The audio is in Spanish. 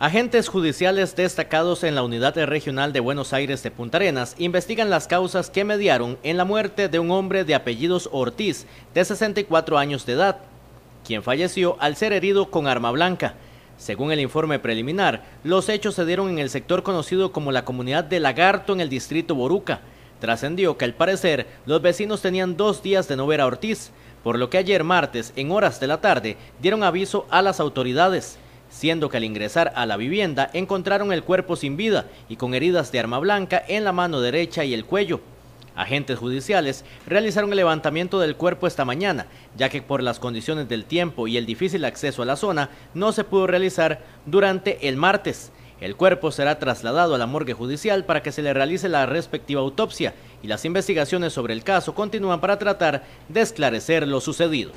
Agentes judiciales destacados en la Unidad Regional de Buenos Aires de Punta Arenas investigan las causas que mediaron en la muerte de un hombre de apellidos Ortiz, de 64 años de edad, quien falleció al ser herido con arma blanca. Según el informe preliminar, los hechos se dieron en el sector conocido como la comunidad de Lagarto en el distrito Boruca. Trascendió que al parecer los vecinos tenían dos días de no ver a Ortiz, por lo que ayer martes, en horas de la tarde, dieron aviso a las autoridades siendo que al ingresar a la vivienda encontraron el cuerpo sin vida y con heridas de arma blanca en la mano derecha y el cuello. Agentes judiciales realizaron el levantamiento del cuerpo esta mañana, ya que por las condiciones del tiempo y el difícil acceso a la zona no se pudo realizar durante el martes. El cuerpo será trasladado a la morgue judicial para que se le realice la respectiva autopsia y las investigaciones sobre el caso continúan para tratar de esclarecer lo sucedido.